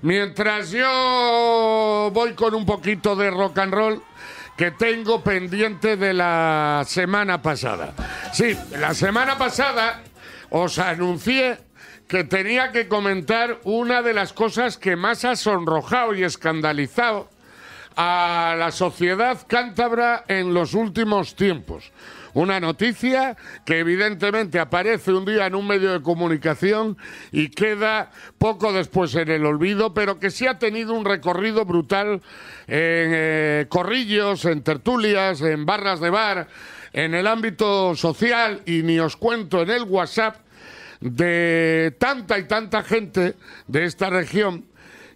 Mientras yo voy con un poquito de rock and roll que tengo pendiente de la semana pasada. Sí, la semana pasada os anuncié que tenía que comentar una de las cosas que más ha sonrojado y escandalizado a la sociedad cántabra en los últimos tiempos. Una noticia que evidentemente aparece un día en un medio de comunicación y queda poco después en el olvido, pero que sí ha tenido un recorrido brutal en eh, corrillos, en tertulias, en barras de bar, en el ámbito social y ni os cuento en el WhatsApp de tanta y tanta gente de esta región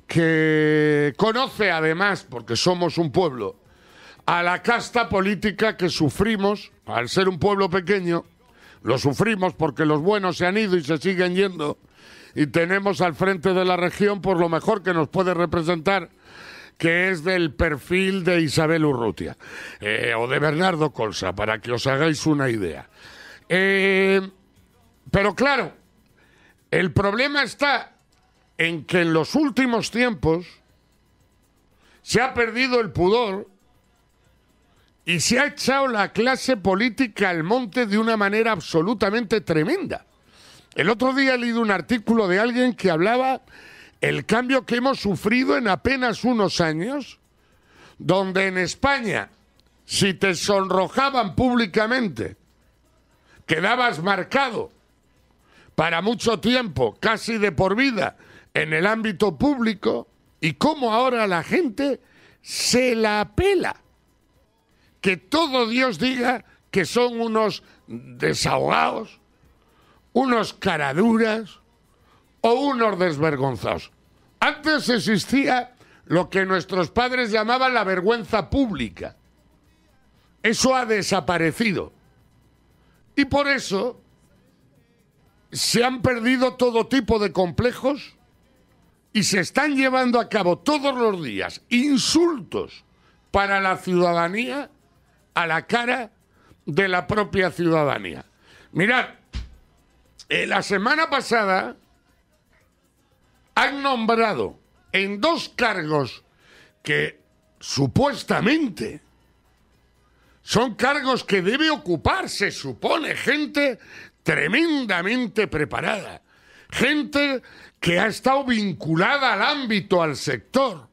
que conoce además, porque somos un pueblo, a la casta política que sufrimos, al ser un pueblo pequeño, lo sufrimos porque los buenos se han ido y se siguen yendo, y tenemos al frente de la región por lo mejor que nos puede representar, que es del perfil de Isabel Urrutia eh, o de Bernardo Colsa, para que os hagáis una idea. Eh, pero claro, el problema está en que en los últimos tiempos se ha perdido el pudor y se ha echado la clase política al monte de una manera absolutamente tremenda. El otro día he leído un artículo de alguien que hablaba el cambio que hemos sufrido en apenas unos años, donde en España, si te sonrojaban públicamente, quedabas marcado para mucho tiempo, casi de por vida, en el ámbito público, y cómo ahora la gente se la apela que todo Dios diga que son unos desahogados, unos caraduras o unos desvergonzados. Antes existía lo que nuestros padres llamaban la vergüenza pública. Eso ha desaparecido. Y por eso se han perdido todo tipo de complejos y se están llevando a cabo todos los días insultos para la ciudadanía a la cara de la propia ciudadanía. Mirad, eh, la semana pasada han nombrado en dos cargos que supuestamente son cargos que debe ocupar, se supone, gente tremendamente preparada, gente que ha estado vinculada al ámbito, al sector,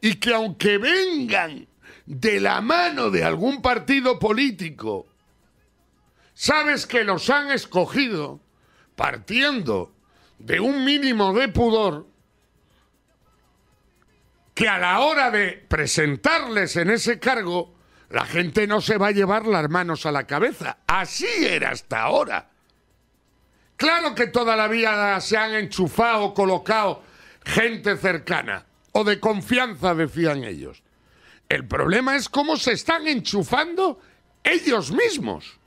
y que aunque vengan de la mano de algún partido político, sabes que los han escogido partiendo de un mínimo de pudor que a la hora de presentarles en ese cargo, la gente no se va a llevar las manos a la cabeza. Así era hasta ahora. Claro que toda la vida se han enchufado, colocado gente cercana o de confianza, decían ellos. El problema es cómo se están enchufando ellos mismos.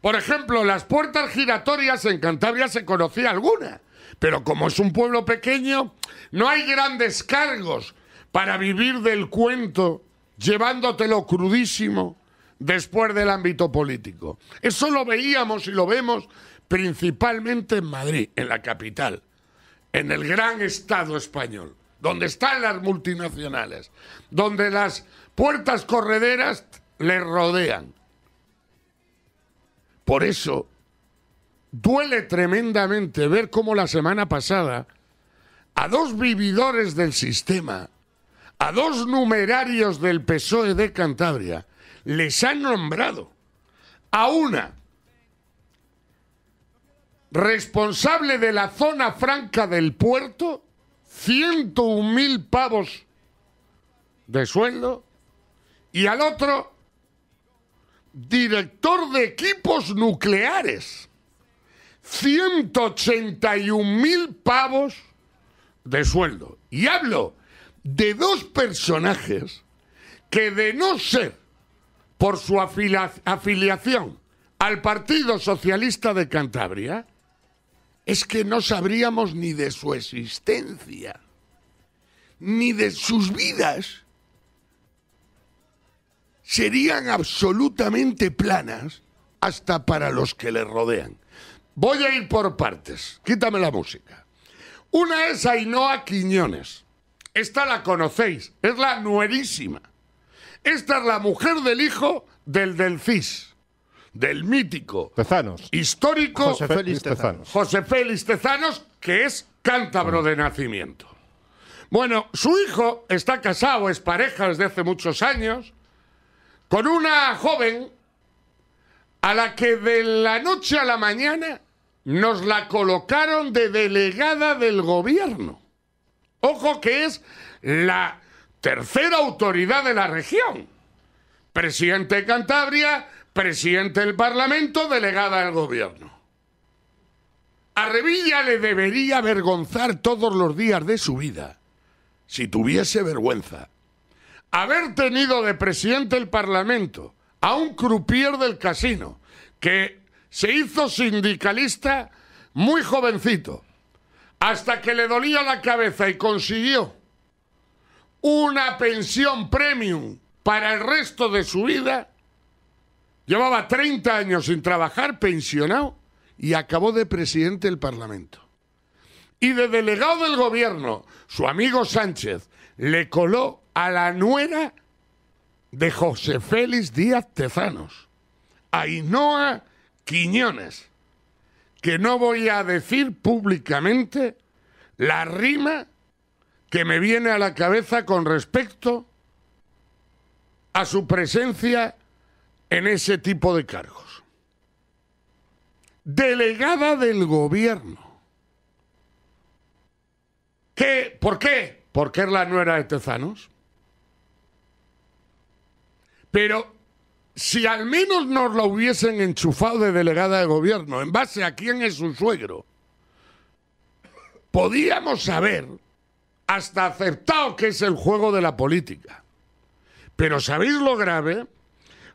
Por ejemplo, las puertas giratorias en Cantabria se conocía alguna, pero como es un pueblo pequeño, no hay grandes cargos para vivir del cuento llevándotelo crudísimo después del ámbito político. Eso lo veíamos y lo vemos principalmente en Madrid, en la capital, en el gran Estado español donde están las multinacionales, donde las puertas correderas les rodean. Por eso, duele tremendamente ver cómo la semana pasada a dos vividores del sistema, a dos numerarios del PSOE de Cantabria, les han nombrado a una responsable de la zona franca del puerto 101 mil pavos de sueldo y al otro director de equipos nucleares. 181 mil pavos de sueldo. Y hablo de dos personajes que de no ser por su afiliación al Partido Socialista de Cantabria, es que no sabríamos ni de su existencia, ni de sus vidas. Serían absolutamente planas hasta para los que le rodean. Voy a ir por partes. Quítame la música. Una es Ainhoa Quiñones. Esta la conocéis, es la nuerísima. Esta es la mujer del hijo del delfis del mítico. Histórico. José Félix José Félix Tezanos, que es cántabro de nacimiento. Bueno, su hijo está casado, es pareja desde hace muchos años, con una joven a la que de la noche a la mañana nos la colocaron de delegada del gobierno. Ojo que es la tercera autoridad de la región. Presidente de Cantabria, presidente del Parlamento, delegada del gobierno. A Revilla le debería avergonzar todos los días de su vida, si tuviese vergüenza. Haber tenido de presidente del Parlamento a un crupier del casino, que se hizo sindicalista muy jovencito, hasta que le dolía la cabeza y consiguió una pensión premium para el resto de su vida, Llevaba 30 años sin trabajar, pensionado, y acabó de presidente del Parlamento. Y de delegado del gobierno, su amigo Sánchez le coló a la nuera de José Félix Díaz Tezanos, Ainhoa Quiñones, que no voy a decir públicamente la rima que me viene a la cabeza con respecto a su presencia en ese tipo de cargos. Delegada del gobierno. ¿Qué? ¿Por qué? Porque es la nuera de Tezanos. Pero si al menos nos lo hubiesen enchufado de delegada de gobierno, en base a quién es su suegro, podíamos saber hasta aceptado que es el juego de la política. Pero ¿sabéis lo grave?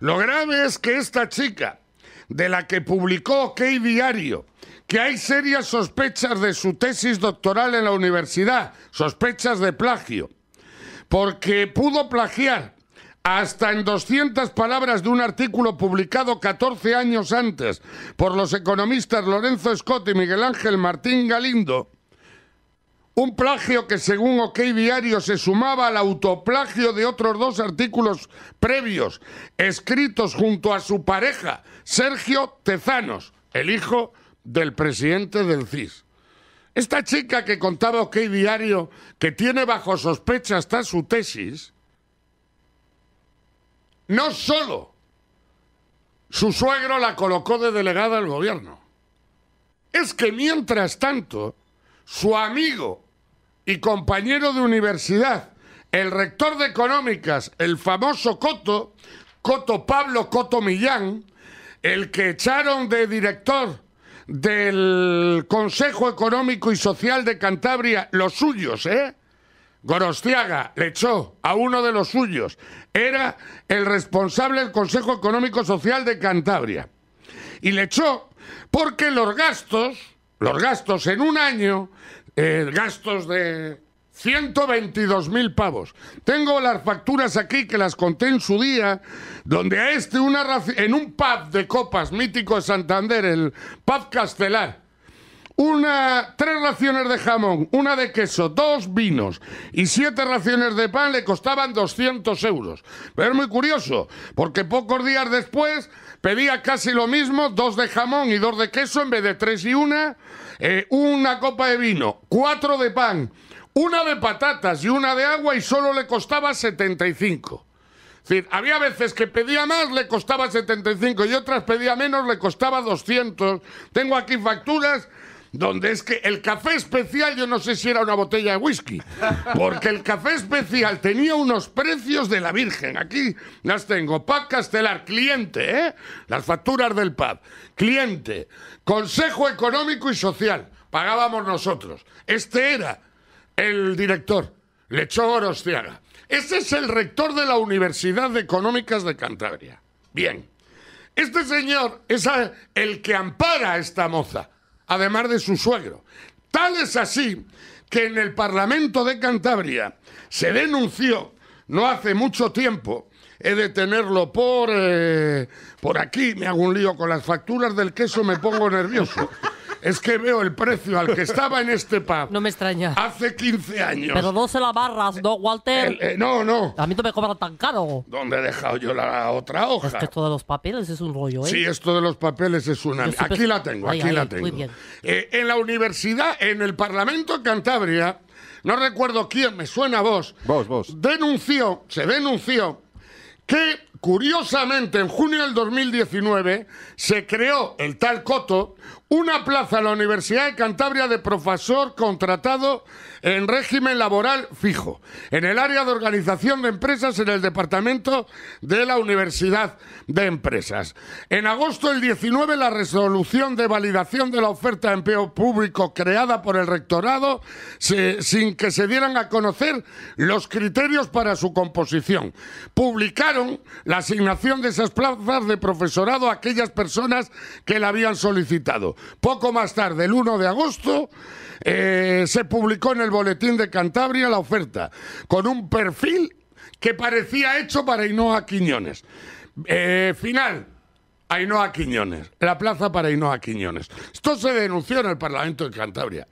Lo grave es que esta chica, de la que publicó OK Diario, que hay serias sospechas de su tesis doctoral en la universidad, sospechas de plagio, porque pudo plagiar hasta en 200 palabras de un artículo publicado 14 años antes por los economistas Lorenzo Scott y Miguel Ángel Martín Galindo, un plagio que según OK Diario se sumaba al autoplagio de otros dos artículos previos, escritos junto a su pareja, Sergio Tezanos, el hijo del presidente del CIS. Esta chica que contaba OK Diario, que tiene bajo sospecha hasta su tesis, no solo su suegro la colocó de delegada al gobierno, es que mientras tanto su amigo y compañero de universidad, el rector de económicas, el famoso Coto, Coto Pablo Coto Millán, el que echaron de director del Consejo Económico y Social de Cantabria, los suyos, ¿eh? Gorostiaga le echó a uno de los suyos. Era el responsable del Consejo Económico Social de Cantabria. Y le echó porque los gastos los gastos en un año, eh, gastos de 122 mil pavos. Tengo las facturas aquí que las conté en su día, donde a este una en un pub de copas mítico de Santander, el pub Castelar, una, tres raciones de jamón, una de queso, dos vinos y siete raciones de pan le costaban 200 euros. Pero es muy curioso, porque pocos días después pedía casi lo mismo, dos de jamón y dos de queso en vez de tres y una, eh, una copa de vino, cuatro de pan, una de patatas y una de agua y solo le costaba 75. Es decir, había veces que pedía más, le costaba 75 y otras pedía menos, le costaba 200. Tengo aquí facturas donde es que el café especial, yo no sé si era una botella de whisky, porque el café especial tenía unos precios de la Virgen. Aquí las tengo. pub Castelar, cliente, ¿eh? Las facturas del pub. Cliente, Consejo Económico y Social, pagábamos nosotros. Este era el director, Lechó ostiaga Ese es el rector de la Universidad de Económicas de Cantabria. Bien. Este señor es el que ampara a esta moza además de su suegro. Tal es así que en el Parlamento de Cantabria se denunció no hace mucho tiempo, he de tenerlo por, eh, por aquí, me hago un lío con las facturas del queso, me pongo nervioso es que veo el precio al que estaba en este pub. No me extraña. Hace 15 años. Pero no se la barras, ¿no, Walter? Eh, no, no. A mí no me cobran tan caro. ¿Dónde he dejado yo la otra hoja? Es que esto de los papeles es un rollo, ¿eh? Sí, esto de los papeles es una. Aquí la tengo, aquí la tengo. Eh, en la universidad, en el Parlamento de Cantabria, no recuerdo quién, me suena vos. Vos, vos. Denunció, se denunció que curiosamente en junio del 2019 se creó el tal Coto, una plaza en la Universidad de Cantabria de profesor contratado en régimen laboral fijo, en el área de organización de empresas en el departamento de la Universidad de Empresas. En agosto del 19, la resolución de validación de la oferta de empleo público creada por el rectorado, sin que se dieran a conocer los criterios para su composición. Publicaron la asignación de esas plazas de profesorado a aquellas personas que la habían solicitado. Poco más tarde, el 1 de agosto, eh, se publicó en el Boletín de Cantabria la oferta, con un perfil que parecía hecho para Ainhoa Quiñones. Eh, final, Ainhoa Quiñones, la plaza para Ainhoa Quiñones. Esto se denunció en el Parlamento de Cantabria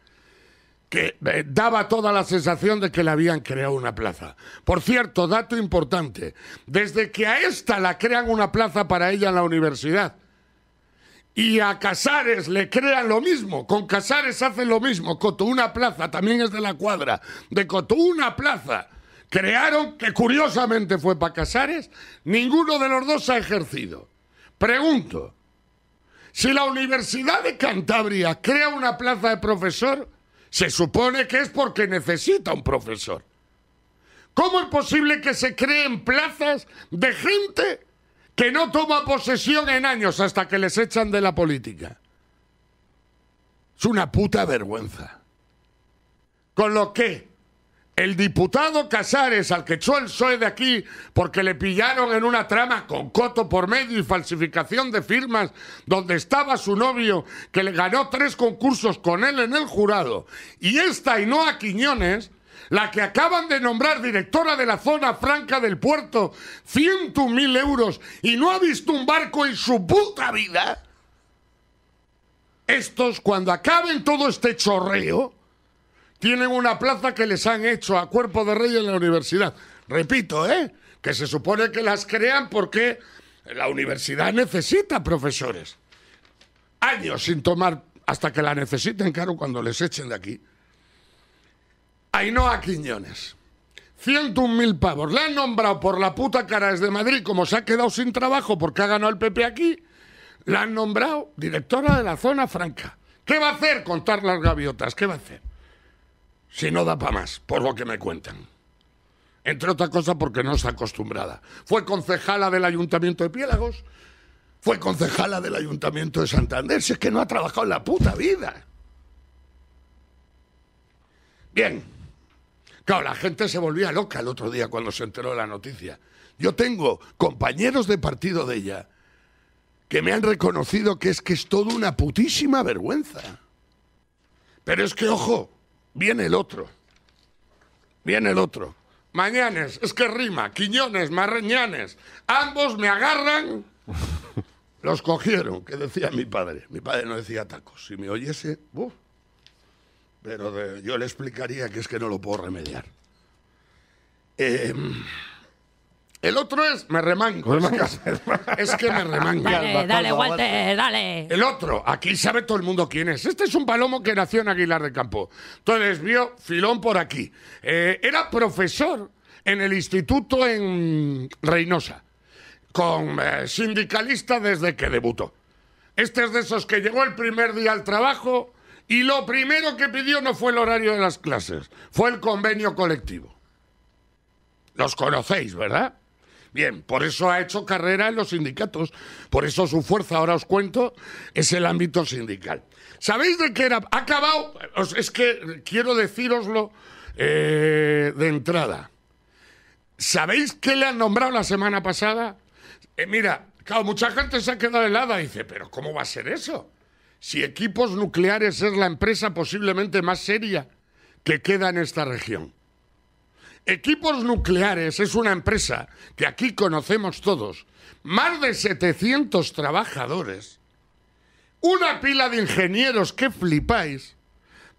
que eh, daba toda la sensación de que le habían creado una plaza. Por cierto, dato importante, desde que a esta la crean una plaza para ella en la universidad, y a Casares le crean lo mismo. Con Casares hacen lo mismo. Coto una plaza, también es de la cuadra. De Coto una plaza. Crearon que curiosamente fue para Casares. Ninguno de los dos ha ejercido. Pregunto. Si la Universidad de Cantabria crea una plaza de profesor, se supone que es porque necesita un profesor. ¿Cómo es posible que se creen plazas de gente que no toma posesión en años hasta que les echan de la política. Es una puta vergüenza. Con lo que el diputado Casares, al que echó el PSOE de aquí porque le pillaron en una trama con coto por medio y falsificación de firmas, donde estaba su novio, que le ganó tres concursos con él en el jurado, y esta y no a Quiñones, la que acaban de nombrar directora de la zona franca del puerto, mil euros y no ha visto un barco en su puta vida, estos cuando acaben todo este chorreo, tienen una plaza que les han hecho a cuerpo de rey en la universidad. Repito, ¿eh? Que se supone que las crean porque la universidad necesita profesores. Años sin tomar hasta que la necesiten, claro, cuando les echen de aquí. Ainhoa Quiñones. 101.000 pavos. La han nombrado por la puta cara desde Madrid, como se ha quedado sin trabajo porque ha ganado el PP aquí, la han nombrado directora de la zona franca. ¿Qué va a hacer? Contar las gaviotas. ¿Qué va a hacer? Si no da para más, por lo que me cuentan. Entre otra cosa porque no está acostumbrada. Fue concejala del Ayuntamiento de Piélagos, fue concejala del Ayuntamiento de Santander, si es que no ha trabajado en la puta vida. Bien. Claro, la gente se volvía loca el otro día cuando se enteró de la noticia. Yo tengo compañeros de partido de ella que me han reconocido que es que es todo una putísima vergüenza. Pero es que, ojo, viene el otro. Viene el otro. Mañanes, es que rima, Quiñones, Marreñanes, ambos me agarran. Los cogieron, que decía mi padre. Mi padre no decía tacos. Si me oyese, buh pero yo le explicaría que es que no lo puedo remediar. Eh, el otro es me remango. Es que me remango. Dale, dale, Walter, dale. El otro, aquí sabe todo el mundo quién es. Este es un palomo que nació en Aguilar de Campo. Entonces vio Filón por aquí. Eh, era profesor en el instituto en Reynosa, con eh, sindicalista desde que debutó. Este es de esos que llegó el primer día al trabajo y lo primero que pidió no fue el horario de las clases, fue el convenio colectivo. Los conocéis, ¿verdad? Bien, por eso ha hecho carrera en los sindicatos, por eso su fuerza, ahora os cuento, es el ámbito sindical. ¿Sabéis de qué era? Ha acabado, es que quiero decíroslo eh, de entrada. ¿Sabéis qué le han nombrado la semana pasada? Eh, mira, claro, mucha gente se ha quedado helada y dice, pero ¿cómo va a ser eso? si Equipos Nucleares es la empresa posiblemente más seria que queda en esta región. Equipos Nucleares es una empresa que aquí conocemos todos, más de 700 trabajadores, una pila de ingenieros que flipáis,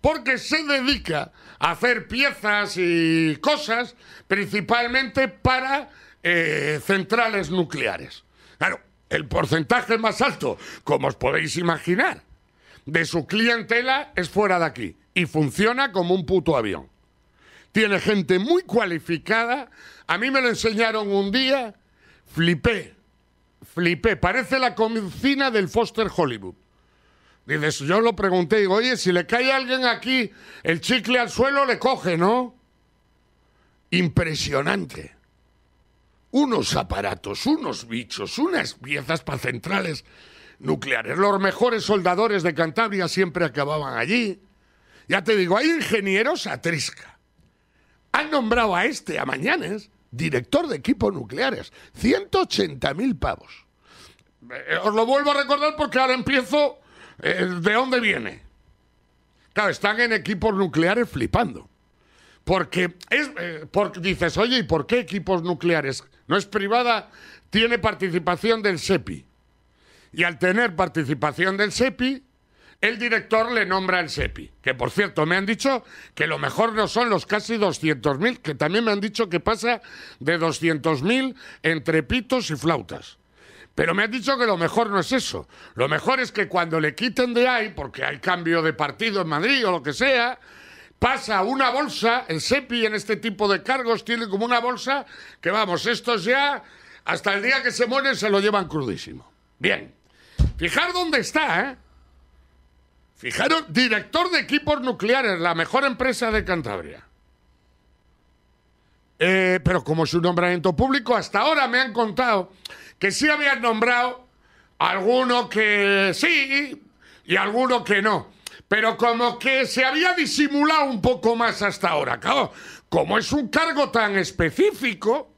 porque se dedica a hacer piezas y cosas principalmente para eh, centrales nucleares. Claro, el porcentaje más alto, como os podéis imaginar de su clientela es fuera de aquí y funciona como un puto avión. Tiene gente muy cualificada. A mí me lo enseñaron un día, flipé, flipé. Parece la cocina del Foster Hollywood. Dices, yo lo pregunté, digo, oye, si le cae a alguien aquí el chicle al suelo, le coge, ¿no? Impresionante. Unos aparatos, unos bichos, unas piezas para centrales nucleares. Los mejores soldadores de Cantabria siempre acababan allí. Ya te digo, hay ingenieros a trisca. Han nombrado a este, a Mañanes, director de equipos nucleares. 180.000 pavos. Eh, eh, os lo vuelvo a recordar porque ahora empiezo eh, de dónde viene. Claro, están en equipos nucleares flipando. Porque, es, porque dices, oye, ¿y por qué equipos nucleares? No es privada, tiene participación del SEPI. Y al tener participación del SEPI, el director le nombra al SEPI, que por cierto me han dicho que lo mejor no son los casi 200.000, que también me han dicho que pasa de 200.000 entre pitos y flautas. Pero me han dicho que lo mejor no es eso. Lo mejor es que cuando le quiten de ahí, porque hay cambio de partido en Madrid o lo que sea, pasa una bolsa, el SEPI en este tipo de cargos tiene como una bolsa que vamos, estos ya, hasta el día que se mueren se lo llevan crudísimo. Bien. Fijar dónde está, ¿eh? Fijaros, director de equipos nucleares, la mejor empresa de Cantabria. Eh, pero como es un nombramiento público, hasta ahora me han contado que sí habían nombrado alguno que sí y alguno que no. Pero como que se había disimulado un poco más hasta ahora. Claro, como es un cargo tan específico,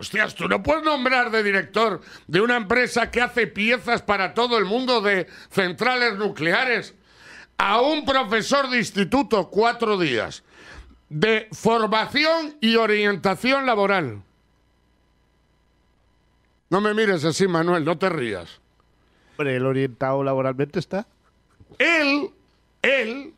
Hostias, tú no puedes nombrar de director de una empresa que hace piezas para todo el mundo de centrales nucleares a un profesor de instituto cuatro días de formación y orientación laboral. No me mires así, Manuel, no te rías. Hombre, el orientado laboralmente está. Él, él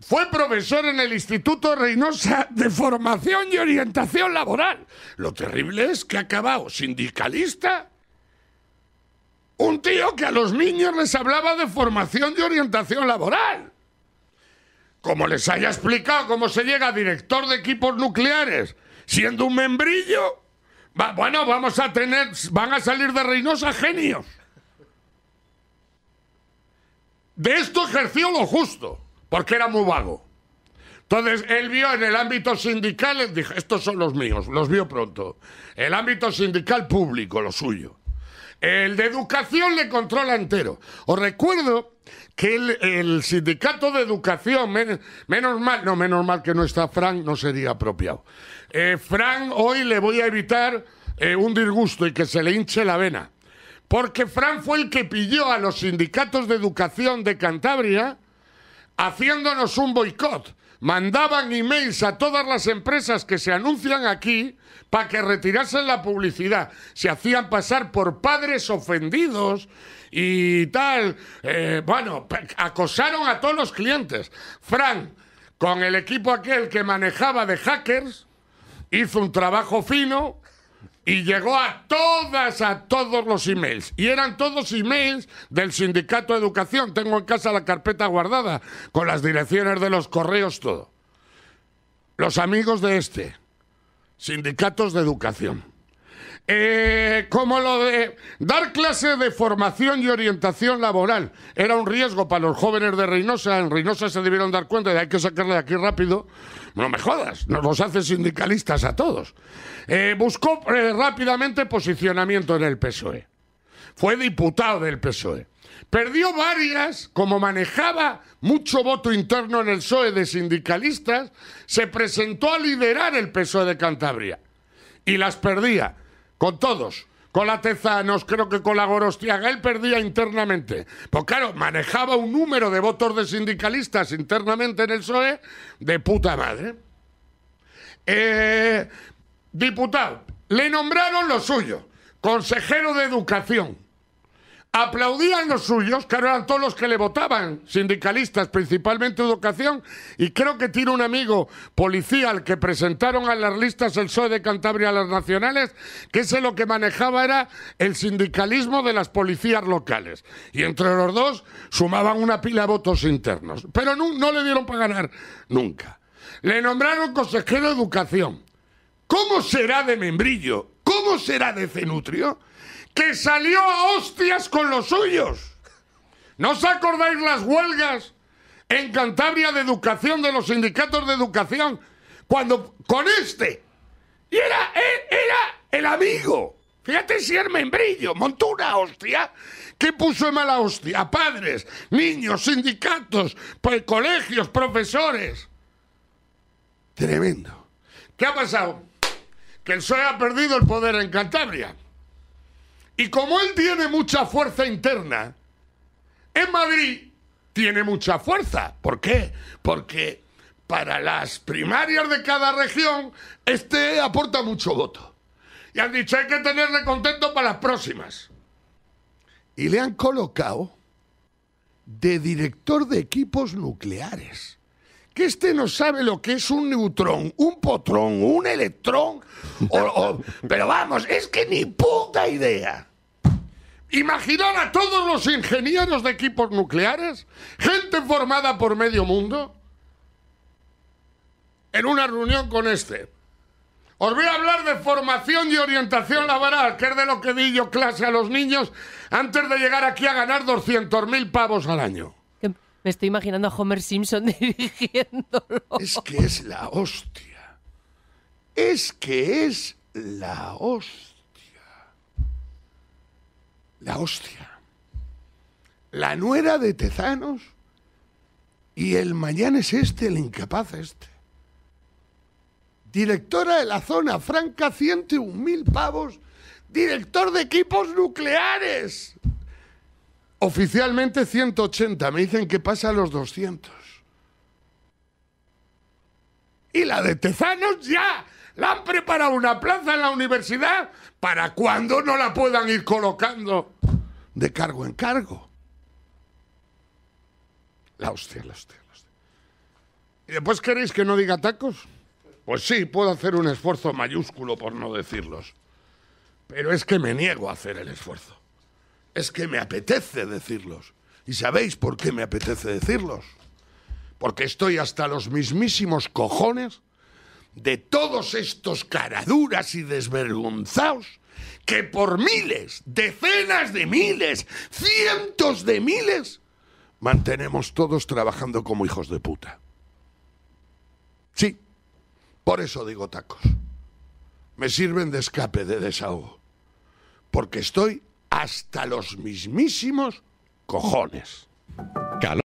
fue profesor en el Instituto Reynosa de Formación y Orientación Laboral. Lo terrible es que ha acabado sindicalista. Un tío que a los niños les hablaba de formación y orientación laboral. Como les haya explicado cómo se llega a director de equipos nucleares siendo un membrillo, bueno, vamos a tener, van a salir de Reynosa genios. De esto ejerció lo justo porque era muy vago. Entonces él vio en el ámbito sindical, dijo, estos son los míos, los vio pronto. El ámbito sindical público, lo suyo. El de educación le controla entero. Os recuerdo que el, sindicato de educación, menos mal, no, menos mal que no está Frank, no sería apropiado. Eh, Frank, hoy le voy a evitar eh, un disgusto y que se le hinche la vena. Porque Frank fue el que pilló a los sindicatos de educación de Cantabria haciéndonos un boicot. Mandaban emails a todas las empresas que se anuncian aquí para que retirasen la publicidad. Se hacían pasar por padres ofendidos y tal. Eh, bueno, acosaron a todos los clientes. Frank, con el equipo aquel que manejaba de hackers, hizo un trabajo fino y llegó a todas, a todos los emails. Y eran todos emails del Sindicato de Educación. Tengo en casa la carpeta guardada con las direcciones de los correos, todo. Los amigos de este, sindicatos de educación. Eh, como lo de dar clases de formación y orientación laboral era un riesgo para los jóvenes de Reynosa, en Reynosa se debieron dar cuenta de hay que sacarle de aquí rápido, no me jodas, nos los hace sindicalistas a todos. Eh, buscó eh, rápidamente posicionamiento en el PSOE, fue diputado del PSOE. Perdió varias, como manejaba mucho voto interno en el PSOE de sindicalistas, se presentó a liderar el PSOE de Cantabria y las perdía con todos. Con la Tezanos, creo que con la Gorostiaga, él perdía internamente. Porque, claro, manejaba un número de votos de sindicalistas internamente en el PSOE de puta madre. Eh, diputado, le nombraron lo suyo, consejero de educación aplaudían los suyos, que eran todos los que le votaban, sindicalistas, principalmente educación, y creo que tiene un amigo policía al que presentaron a las listas el PSOE de Cantabria a las nacionales, que ese lo que manejaba era el sindicalismo de las policías locales. Y entre los dos sumaban una pila de votos internos. Pero no le dieron para ganar nunca. Le nombraron consejero de educación. ¿Cómo será de membrillo? ¿Cómo será de cenutrio? que salió a hostias con los suyos. ¿No os acordáis las huelgas en Cantabria de educación, de los sindicatos de educación, cuando con este? Y era, era el amigo. Fíjate si era membrillo, montura, hostia. ¿Qué puso en mala hostia? A padres, niños, sindicatos, pues, colegios, profesores. Tremendo. ¿Qué ha pasado? Que el PSOE ha perdido el poder en Cantabria. Y como él tiene mucha fuerza interna, en Madrid tiene mucha fuerza. ¿Por qué? Porque para las primarias de cada región, este aporta mucho voto. Y han dicho, hay que tenerle contento para las próximas. Y le han colocado de director de equipos nucleares. Que este no sabe lo que es un neutrón, un potrón, un electrón. pero vamos, es que ni puta idea. Imaginar a todos los ingenieros de equipos nucleares, gente formada por medio mundo, en una reunión con este. Os voy a hablar de formación y orientación laboral, que es de lo que di yo clase a los niños antes de llegar aquí a ganar 200.000 pavos al año. Me estoy imaginando a Homer Simpson dirigiéndolo. Es que es la hostia. Es que es la hostia la hostia. La nuera de Tezanos y el mañana es este, el incapaz este. Directora de la zona franca, 101 mil pavos. Director de equipos nucleares. Oficialmente 180. Me dicen que pasa a los 200. Y la de Tezanos ya. La han preparado una plaza en la universidad para cuando no la puedan ir colocando de cargo en cargo. La hostia, la hostia, la hostia. ¿Y después queréis que no diga tacos? Pues sí, puedo hacer un esfuerzo mayúsculo por no decirlos. Pero es que me niego a hacer el esfuerzo. Es que me apetece decirlos. ¿Y sabéis por qué me apetece decirlos? Porque estoy hasta los mismísimos cojones de todos estos caraduras y desvergonzados que por miles, decenas de miles, cientos de miles, mantenemos todos trabajando como hijos de puta. Sí, por eso digo tacos. Me sirven de escape, de desahogo, porque estoy hasta los mismísimos cojones.